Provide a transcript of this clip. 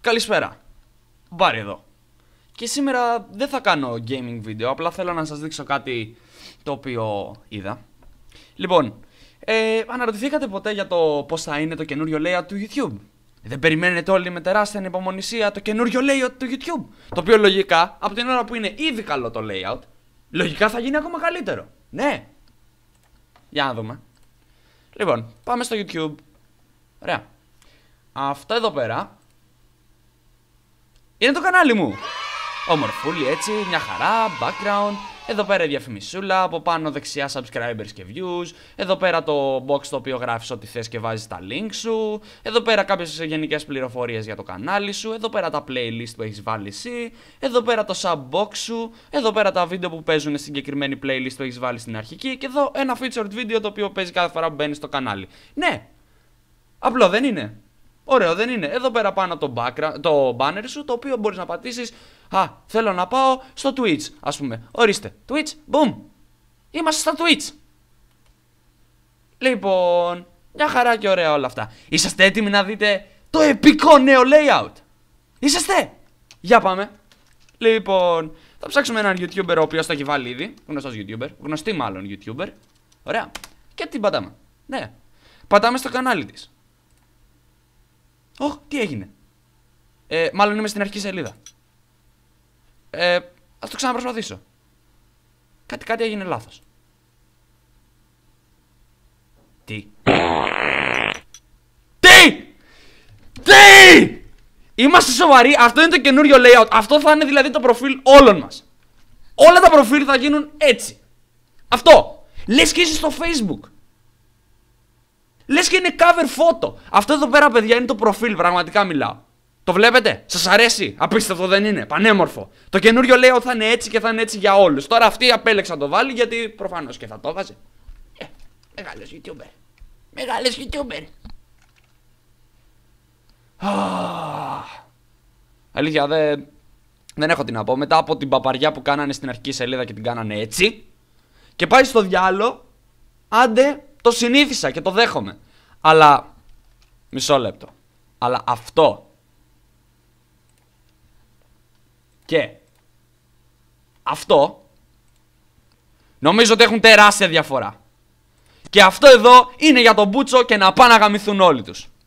Καλησπέρα. Μπάρι εδώ. Και σήμερα δεν θα κάνω gaming βίντεο, απλά θέλω να σας δείξω κάτι το οποίο είδα. Λοιπόν, ε, αναρωτηθήκατε ποτέ για το πώς θα είναι το καινούριο layout του YouTube. Δεν περιμένετε όλοι με τεράστια ανυπομονησία το καινούριο layout του YouTube. Το οποίο λογικά, από την ώρα που είναι ήδη καλό το layout, λογικά θα γίνει ακόμα καλύτερο. Ναι. Για να δούμε. Λοιπόν, πάμε στο YouTube. Ωραία. Αυτό εδώ πέρα είναι το κανάλι μου. Ομορφούλη έτσι, μια χαρά, background. Εδώ πέρα η διαφημισούλα, από πάνω δεξιά subscribers και views. Εδώ πέρα το box το οποίο γράφεις ό,τι θες και βάζεις τα links σου. Εδώ πέρα κάποιες γενικές πληροφορίες για το κανάλι σου. Εδώ πέρα τα playlist που έχεις βάλει εσύ. Εδώ πέρα το sub box σου. Εδώ πέρα τα βίντεο που παίζουν στην συγκεκριμένη playlist που έχεις βάλει στην αρχική. Και εδώ ένα featured video το οποίο παίζει κάθε φορά που μπαίνεις στο κανάλι. Ναι! Απλό δεν είναι. Ωραίο, δεν είναι. Εδώ πέρα πάνω το, background, το banner σου, το οποίο μπορείς να πατήσεις. Α, θέλω να πάω στο Twitch, ας πούμε. Ορίστε. Twitch, boom. Είμαστε στα Twitch. Λοιπόν, μια χαρά και ωραία όλα αυτά. Είσαστε έτοιμοι να δείτε το επικό νέο layout. Είσαστε. Για πάμε. Λοιπόν, θα ψάξουμε έναν YouTuber ο οποίος το έχει βάλει ήδη. Γνωστός YouTuber. Γνωστή μάλλον YouTuber. Ωραία. Και την πατάμε. Ναι. Πατάμε στο κανάλι της. Ωχ! τι έγινε. Ε, μάλλον είμαι στην αρχική σελίδα. Ε, ας το ξαναπροσπαθήσω. Κάτι, κάτι έγινε λάθος. Τι. Τι! Τι! Είμαστε σοβαροί, αυτό είναι το καινούριο layout. Αυτό θα είναι δηλαδή το προφίλ όλων μας. Όλα τα προφίλ θα γίνουν έτσι. Αυτό. Λες και είσαι στο facebook. Λες και είναι cover photo. Αυτό εδώ πέρα, παιδιά, είναι το προφίλ. Πραγματικά μιλάω. Το βλέπετε, σας αρέσει. Απίστευτο δεν είναι. Πανέμορφο. Το καινούριο λέει ότι θα είναι έτσι και θα είναι έτσι για όλους. Τώρα αυτή απέλεξα να το βάλει γιατί προφανώς και θα το βάζει. Ε, μεγάλο YouTuber. Μεγάλο YouTuber. Αλήθεια, δεν έχω τι να πω. Μετά από την παπαριά που κάνανε στην αρχική σελίδα και την κάνανε έτσι. Και πάει στο διάλο. Άντε, το συνήθισα και το δέχομαι. Αλλά. Μισό λεπτό. Αλλά αυτό. Και. Αυτό. Νομίζω ότι έχουν τεράστια διαφορά. Και αυτό εδώ είναι για τον Μπούτσο και να πάνε να γαμηθούν όλοι τους.